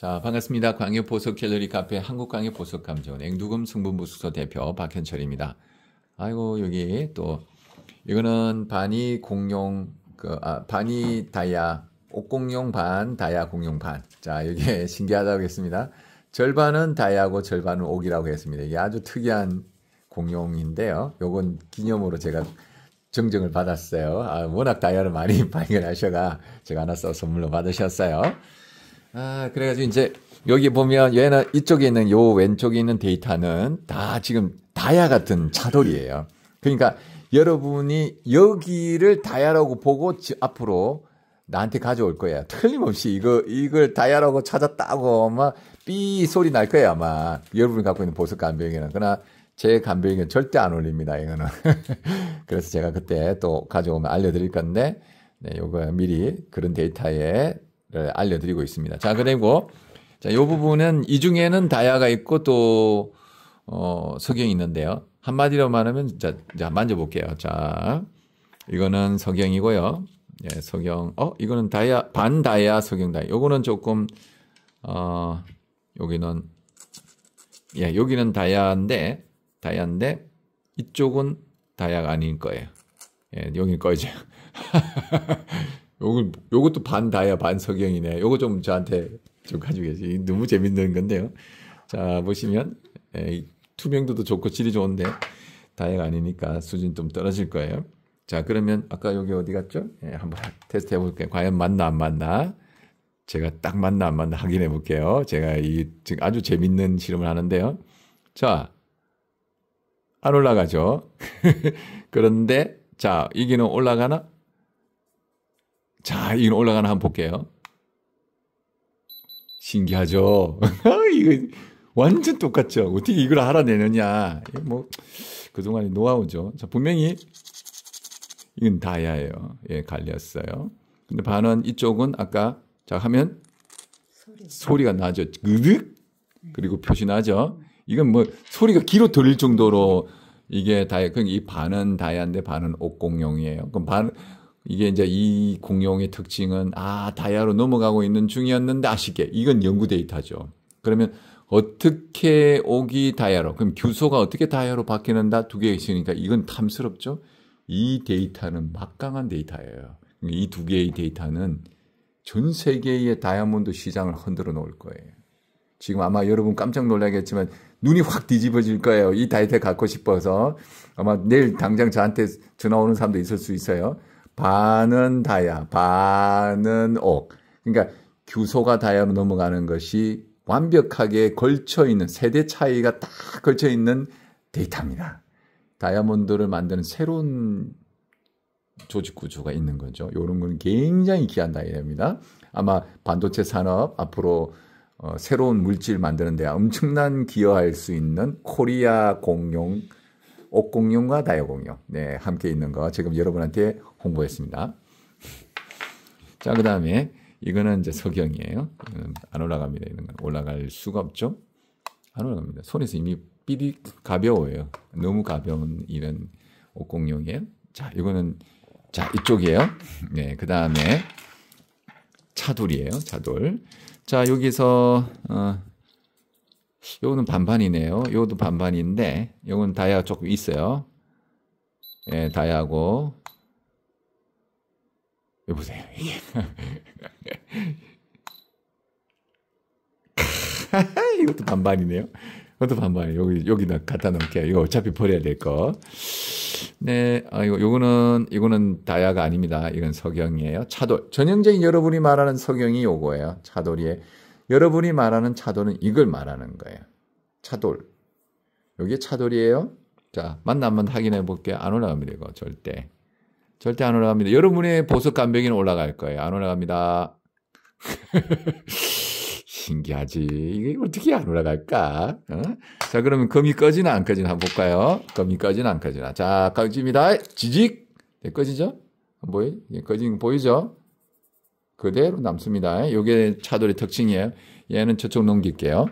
자, 반갑습니다. 광역보석 갤러리 카페 한국광역보석감정원 앵두금 승분부수소 대표 박현철입니다. 아이고, 여기 또, 이거는 반이 공룡, 그, 아, 반이 다이아, 옥공룡 반, 다이아 공룡 반. 자, 이게 신기하다고 했습니다. 절반은 다이아고 절반은 옥이라고 했습니다. 이게 아주 특이한 공룡인데요. 요건 기념으로 제가 증정을 받았어요. 아, 워낙 다이아를 많이 발견하셔가 제가 하나 써 선물로 받으셨어요. 아, 그래가지고 이제 여기 보면 얘는 이쪽에 있는 요 왼쪽에 있는 데이터는 다 지금 다야 같은 차돌이에요. 그러니까 여러분이 여기를 다야라고 보고 앞으로 나한테 가져올 거야. 틀림없이 이거 이걸 다야라고 찾았다고 아마 삐 소리 날거야 아마 여러분이 갖고 있는 보석 간병이는 그러나 제 간병이는 절대 안 올립니다 이거는 그래서 제가 그때 또 가져오면 알려드릴 건데 네, 요거 미리 그런 데이터에 예, 알려드리고 있습니다. 자, 그리고 자, 요 부분은 이 중에는 다야가 있고 또 어, 석영이 있는데요. 한마디로 말하면 자, 자 만져볼게요. 자, 이거는 석영이고요. 예, 석영. 어, 이거는 다야 반 다야 석영 다야. 요거는 조금 어, 여기는 예, 여기는 다야인데 다야인데 이쪽은 다야가 아닐 거예요. 예, 여기는 거요 요거 요것도 반 다야 반석영이네 요거 좀 저한테 좀 가지고 계세요. 너무 재밌는 건데요. 자 보시면 에이, 예, 투명도도 좋고 질이 좋은데 다이가 아니니까 수준 좀 떨어질 거예요. 자 그러면 아까 여기 어디 갔죠? 예, 한번 테스트 해볼게요. 과연 맞나 안 맞나? 제가 딱 맞나 안 맞나 확인해 볼게요. 제가 이 지금 아주 재밌는 실험을 하는데요. 자 안 올라가죠. 그런데 자 이기는 올라가나? 자, 이건 올라가나 한번 볼게요. 신기하죠? 이거 완전 똑같죠? 어떻게 이걸 알아내느냐. 뭐, 그동안의 노하우죠. 자, 분명히 이건 다야예요. 예, 갈렸어요. 근데 반은 이쪽은 아까 자 하면 소리. 가 나죠. 으득 그리고 표시 나죠. 이건 뭐 소리가 귀로 들릴 정도로 이게 다이 그이 그러니까 반은 다이아인데 반은 옥공용이에요 그럼 반 이게 이제 이 공룡의 특징은 아 다이아로 넘어가고 있는 중이었는데 아쉽게 이건 연구 데이터죠. 그러면 어떻게 오기 다이아로 그럼 규소가 어떻게 다이아로 바뀌는다 두 개 있으니까 이건 탐스럽죠. 이 데이터는 막강한 데이터예요. 이 두 개의 데이터는 전 세계의 다이아몬드 시장을 흔들어 놓을 거예요. 지금 아마 여러분 깜짝 놀라겠지만 눈이 확 뒤집어질 거예요. 이 다이어트 갖고 싶어서 아마 내일 당장 저한테 전화 오는 사람도 있을 수 있어요. 반은 다야, 반은 옥. 그러니까 규소가 다야로 넘어가는 것이 완벽하게 걸쳐 있는 세대 차이가 딱 걸쳐 있는 데이터입니다. 다이아몬드를 만드는 새로운 조직 구조가 있는 거죠. 이런 건 굉장히 귀한 다이아입니다. 아마 반도체 산업 앞으로 어, 새로운 물질 만드는 데 엄청난 기여할 수 있는 코리아 공용 옥공룡과 다육공룡 네, 함께 있는 거 지금 여러분한테 홍보했습니다. 자, 그 다음에 이거는 이제 석영이에요. 음, 안 올라갑니다. 이런 건 올라갈 수가 없죠. 안 올라갑니다. 손에서 이미 삐디 가벼워요. 너무 가벼운 이런 옥공룡이에요. 자, 이거는 자 이쪽이에요. 네, 그 다음에 차돌이에요. 차돌. 자 여기서 어, 요거는 반반이네요. 요것도 반반인데 요건 다이아 조금 있어요. 예, 다이아고 여보세요. 이것도 반반이네요. 이것도 반반이 여기 여기다 갖다 놓을게요. 이거 어차피 버려야 될 거. 네, 아, 이거 요거는 이거는 다이가 아닙니다. 이건 석영이에요. 차돌. 전형적인 여러분이 말하는 석영이 요거예요. 차돌이에 여러분이 말하는 차돌은 이걸 말하는 거예요. 차돌. 여기 차돌이에요. 자, 만나 한번 확인해 볼게요. 안 올라갑니다, 이거. 절대. 절대 안 올라갑니다. 여러분의 보석 간병이는 올라갈 거예요. 안 올라갑니다. 신기하지. 이게 어떻게 안 올라갈까? 어? 자, 그러면 금이 꺼지나 안 꺼지나 볼까요? 금이 꺼지나 안 꺼지나. 자, 꺼집니다. 지직. 네, 꺼지죠? 보이? 예, 꺼진 보이죠? 그대로 남습니다. 요게 차돌이 특징이에요. 얘는 저쪽 넘길게요.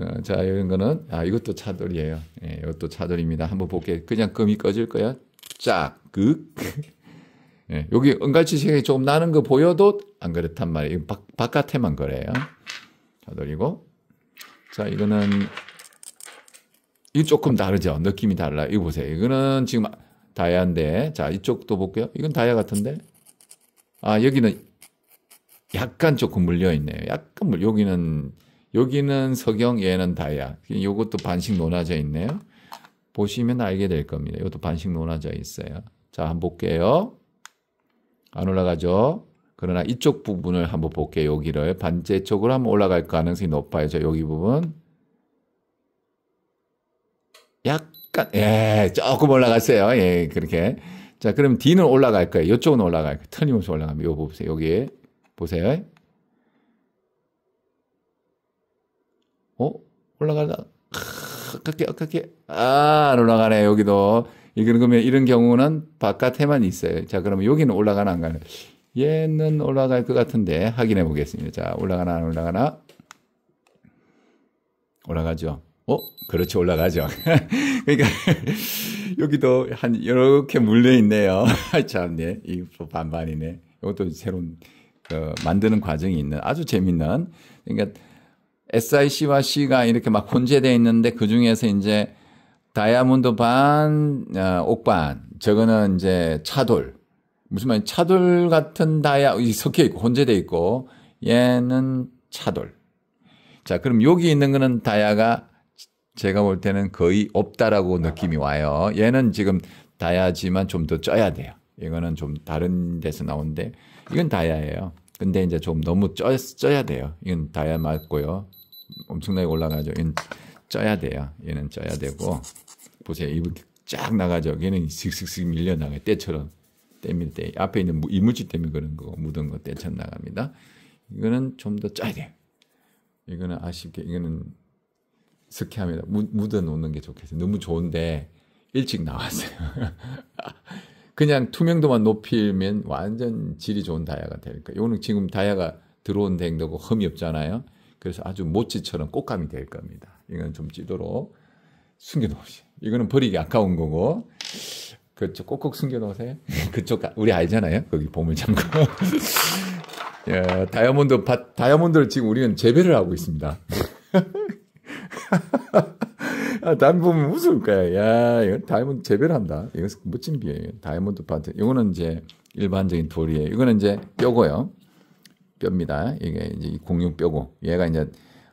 어, 자, 이런 거는, 아, 이것도 차돌이에요. 예, 이것도 차돌입니다. 한번 볼게요. 그냥 금이 꺼질 거예요 짝, 극. 예, 여기 은갈치 색이 조금 나는 거 보여도 안 그렇단 말이에요. 바, 바깥에만 그래요. 차돌이고. 자, 이거는, 이 조금 다르죠. 느낌이 달라. 이거 보세요. 이거는 지금 다이아인데, 자, 이쪽도 볼게요. 이건 다이아 같은데. 아, 여기는 약간 조금 물려있네요. 약간 물, 여기는, 여기는 석영, 얘는 다야. 이것도 반씩 논화져 있네요. 보시면 알게 될 겁니다. 이것도 반씩 논화져 있어요. 자, 한번 볼게요. 안 올라가죠? 그러나 이쪽 부분을 한번 볼게요. 여기를. 반제 쪽으로 한번 올라갈 가능성이 높아요. 자, 여기 부분. 약간, 예, 조금 올라갔어요. 예, 그렇게. 자, 그럼 D는 올라갈 거예요. 이쪽은 올라갈 거예요. 틀림없이 올라가면 이거 보세요. 여기에 보세요. 어? 올라가다. 아깝게, 아깝게. 아, 안 올라가네. 여기도. 이런 거면 이런 경우는 바깥에만 있어요. 자, 그러면 여기는 올라가나 안 가나? 얘는 올라갈 것 같은데 확인해 보겠습니다. 자, 올라가나 안 올라가나? 올라가죠. 어? 그렇지, 올라가죠. 그러니까, 여기도 한, 이렇게 물려있네요. 참네. 이거 반반이네. 이것도 새로운, 그, 만드는 과정이 있는 아주 재밌는. 그러니까, SIC와 C가 이렇게 막 혼재되어 있는데 그 중에서 이제 다이아몬드 반, 어, 옥반, 저거는 이제 차돌. 무슨 말이야? 차돌 같은 다이아, 섞여 있고, 혼재되어 있고, 얘는 차돌. 자, 그럼 여기 있는 거는 다이아가 제가 볼 때는 거의 없다라고 느낌이 와요. 얘는 지금 다야지만 좀 더 쪄야 돼요. 이거는 좀 다른 데서 나온데 이건 다야예요. 근데 이제 좀 너무 쪄, 쪄야 돼요. 이건 다야 맞고요. 엄청나게 올라가죠. 이건 쪄야 돼요. 얘는 쪄야 되고 보세요. 입을 쫙 나가죠. 얘는 슥슥슥 밀려나가요. 때처럼. 때밀 때. 앞에 있는 이물질 때문에 그런 거 묻은 거 때쳐 나갑니다. 이거는 좀 더 쪄야 돼요. 이거는 아쉽게 이거는 스키하면 묻어 놓는 게 좋겠어요. 너무 좋은데 일찍 나왔어요. 그냥 투명도만 높이면 완전 질이 좋은 다이아가 되니까. 이거는 지금 다이아가 들어온 댕도고 흠이 없잖아요. 그래서 아주 모찌처럼 꽃감이 될 겁니다. 이건 좀 찌도록 숨겨놓으시요 이거는 버리기 아까운 거고. 그쪽 꼭꼭 숨겨놓으세요. 그쪽 아, 우리 알잖아요. 거기 보물 잠고. 예, 다이아몬드 다이아몬드를 지금 우리는 재배를 하고 있습니다. 아, 남 보면 웃을 거야. 야, 이건 다이아몬드 재배한다. 이거 멋진 비예요. 다이아몬드 파트. 이거는 이제 일반적인 돌이에요. 이거는 이제 뼈고요. 뼈입니다. 이게 이제 공룡 뼈고. 얘가 이제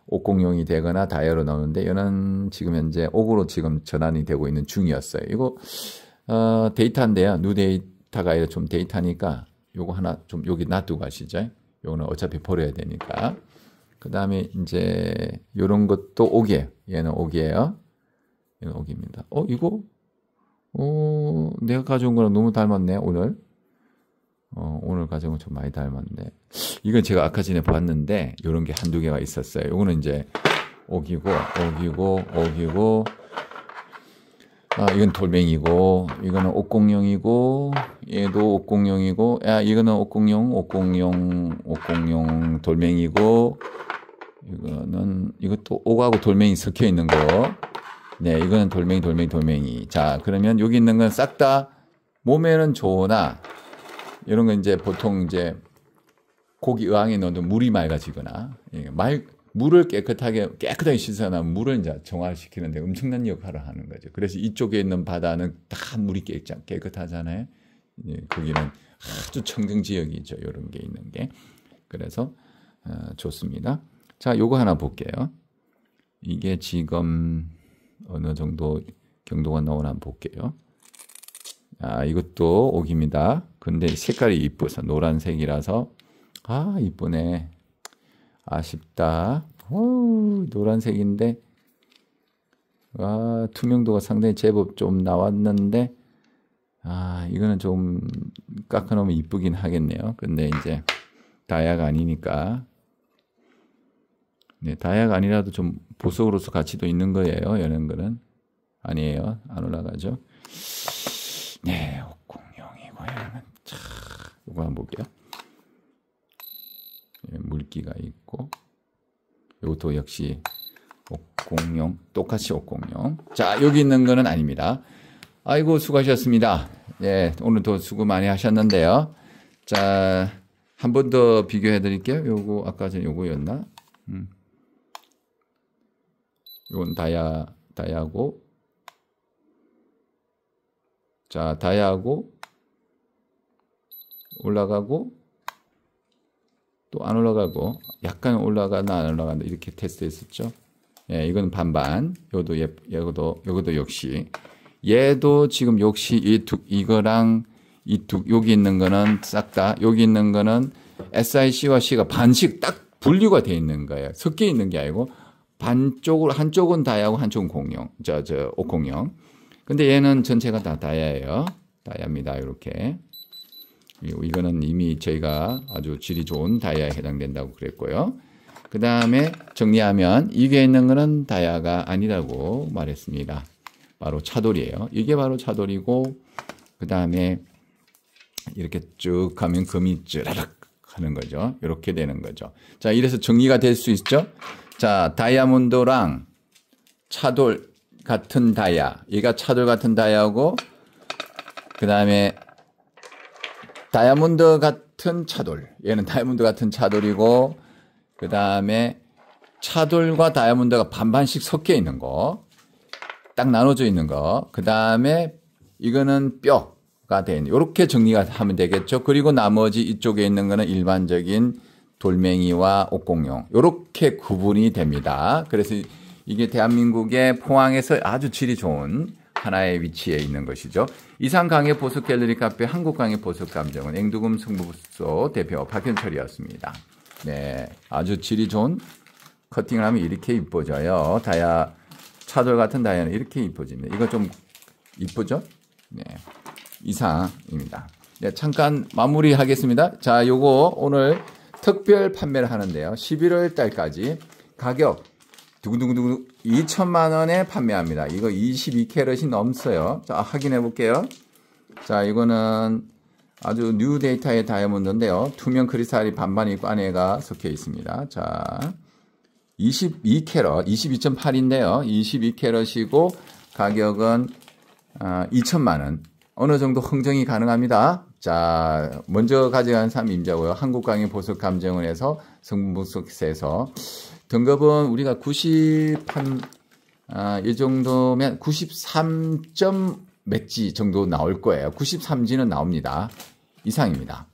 옥공룡이 되거나 다이아로 나오는데 얘는 지금 현재 옥으로 지금 전환이 되고 있는 중이었어요. 이거 어, 데이터인데요. 누 데이터가 아니라 좀 데이터니까 요거 하나 좀 여기 놔두고 가시죠. 요거는 어차피 버려야 되니까. 그 다음에 이제 요런 것도 옥이에요. 얘는 옥이에요. 여기입니다. 예, 어, 이거? 어, 내가 가져온 거랑 너무 닮았네, 오늘. 어, 오늘 가져온 거좀 많이 닮았네. 이건 제가 아까 전에 봤는데, 요런 게 한두 개가 있었어요. 요거는 이제, 어기고, 어기고, 어기고, 아, 이건 돌멩이고, 이거는 옥공룡이고, 얘도 옥공룡이고, 야, 아, 이거는 옥공룡, 옥공룡, 옥공룡 돌멩이고, 이거는, 이것도 옥하고 돌멩이 섞여 있는 거. 네, 이거는 돌멩이, 돌멩이, 돌멩이. 자, 그러면 여기 있는 건 싹 다 몸에는 좋으나 이런 건 이제 보통 이제 고기 의왕에 넣어도 물이 맑아지거나 예, 말, 물을 깨끗하게 깨끗하게 씻어나 물을 이제 정화시키는데 엄청난 역할을 하는 거죠. 그래서 이쪽에 있는 바다는 다 물이 깨끗하잖아요. 예, 거기는 아주 청정 지역이죠. 이런 게 있는 게 그래서 어, 좋습니다. 자, 요거 하나 볼게요. 이게 지금 어느 정도 경도가 나오나 한번 볼게요. 아, 이것도 옥입니다. 근데 색깔이 이뻐서 노란색이라서 아, 이쁘네. 아쉽다. 오, 노란색인데 아, 투명도가 상당히 제법 좀 나왔는데 아, 이거는 좀 깎아놓으면 이쁘긴 하겠네요. 근데 이제 다야가 아니니까 네, 다아가 아니라도 좀 보석으로서 가치도 있는 거예요. 연행 거는 아니에요. 안 올라가죠. 네, 옥공룡이 고요 자, 참 이거 한번 볼게요. 네, 물기가 있고 이것도 역시 옥공룡 똑같이 옥공룡. 자, 여기 있는 거는 아닙니다. 아이고 수고하셨습니다. 예, 오늘도 수고 많이 하셨는데요. 자, 한 번 더 비교해 드릴게요. 요거 아까 전 요거였나? 음. 이건 다야 다야고 자 다야하고 올라가고 또 안 올라가고 약간 올라가나 안 올라간다 이렇게 테스트했었죠. 예, 이건 반반. 요도 예, 요도 요도 역시 얘도 지금 역시 이두 이거랑 이두 여기 있는 거는 싹다 여기 있는 거는 SIC와 C가 반씩 딱 분류가 돼 있는 거예요. 섞여 있는 게 아니고 반쪽을 한쪽은 다야고 한쪽은 공용. 저저 옥공용. 근데 얘는 전체가 다 다야예요. 다야입니다. 이렇게. 이거는 이미 저희가 아주 질이 좋은 다야에 해당된다고 그랬고요. 그 다음에 정리하면 이게 있는 거는 다야가 아니라고 말했습니다. 바로 차돌이에요. 이게 바로 차돌이고 그 다음에 이렇게 쭉 가면 금이 쯔라락 하는 거죠. 이렇게 되는 거죠. 자, 이래서 정리가 될 수 있죠. 자, 다이아몬드랑 차돌 같은 다이아. 얘가 차돌 같은 다이아고, 그 다음에 다이아몬드 같은 차돌. 얘는 다이아몬드 같은 차돌이고, 그 다음에 차돌과 다이아몬드가 반반씩 섞여 있는 거. 딱 나눠져 있는 거. 그 다음에 이거는 뼈가 된, 요렇게 정리가 하면 되겠죠. 그리고 나머지 이쪽에 있는 거는 일반적인 돌멩이와 옥공룡 이렇게 구분이 됩니다. 그래서 이게 대한민국의 포항에서 아주 질이 좋은 하나의 위치에 있는 것이죠. 이상 강의 보석 갤러리 카페 한국 강의 보석 감정은 앵두금 승부소 대표 박현철이었습니다. 네, 아주 질이 좋은 커팅을 하면 이렇게 이뻐져요. 다야 차돌 같은 다이아는 이렇게 이뻐집니다. 이거 좀 이쁘죠? 네, 이상입니다. 네, 잠깐 마무리하겠습니다. 자, 요거 오늘 특별 판매를 하는데요. 11월 달까지 가격 두근두근두근 2천만 원에 판매합니다. 이거 22캐럿이 넘어요. 자, 확인해 볼게요. 자, 이거는 아주 뉴 데이터의 다이아몬드인데요. 투명 크리스탈이 반반 있고 안에가 섞여 있습니다. 자, 22캐럿, 22.8인데요. 22캐럿이고 가격은 2천만 아, 원. 어느 정도 흥정이 가능합니다. 자, 먼저 가져간 3 임자고요. 한국강의 보석감정원에서 성분분석에서 등급은 우리가 90한 아, 이 정도면 93점 몇지 정도 나올 거예요. 93지는 나옵니다. 이상입니다.